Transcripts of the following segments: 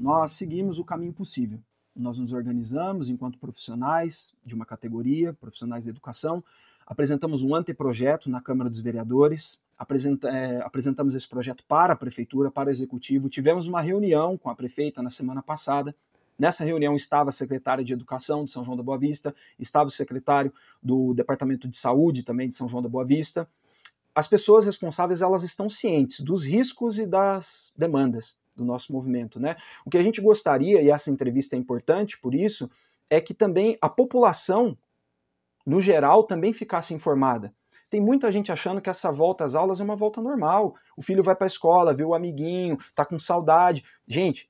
nós seguimos o caminho possível. Nós nos organizamos enquanto profissionais de uma categoria, profissionais de educação, apresentamos um anteprojeto na Câmara dos Vereadores, apresenta, é, apresentamos esse projeto para a Prefeitura, para o Executivo, tivemos uma reunião com a Prefeita na semana passada. Nessa reunião estava a secretária de Educação de São João da Boa Vista, estava o secretário do Departamento de Saúde também de São João da Boa Vista. As pessoas responsáveis elas estão cientes dos riscos e das demandas do nosso movimento, né? O que a gente gostaria, e essa entrevista é importante por isso, é que também a população, no geral, também ficasse informada. Tem muita gente achando que essa volta às aulas é uma volta normal. O filho vai para a escola, vê o amiguinho, tá com saudade. Gente,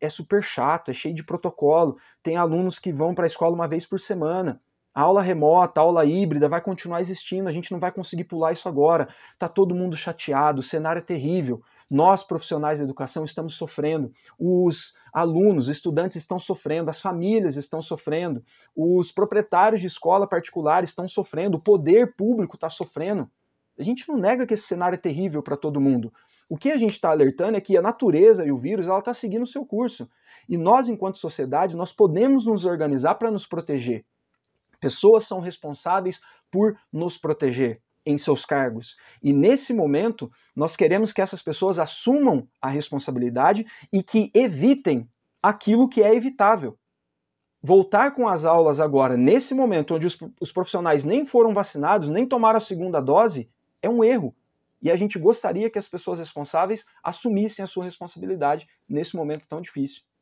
é super chato, é cheio de protocolo. Tem alunos que vão para a escola uma vez por semana. A aula remota, a aula híbrida vai continuar existindo, a gente não vai conseguir pular isso agora. Tá todo mundo chateado, o cenário é terrível. Nós, profissionais da educação, estamos sofrendo, os alunos, estudantes estão sofrendo, as famílias estão sofrendo, os proprietários de escola particular estão sofrendo, o poder público está sofrendo. A gente não nega que esse cenário é terrível para todo mundo. O que a gente está alertando é que a natureza e o vírus ela está seguindo o seu curso. E nós, enquanto sociedade, nós podemos nos organizar para nos proteger. Pessoas são responsáveis por nos proteger em seus cargos. E nesse momento, nós queremos que essas pessoas assumam a responsabilidade e que evitem aquilo que é evitável. Voltar com as aulas agora, nesse momento onde os, os profissionais nem foram vacinados, nem tomaram a segunda dose, é um erro. E a gente gostaria que as pessoas responsáveis assumissem a sua responsabilidade nesse momento tão difícil.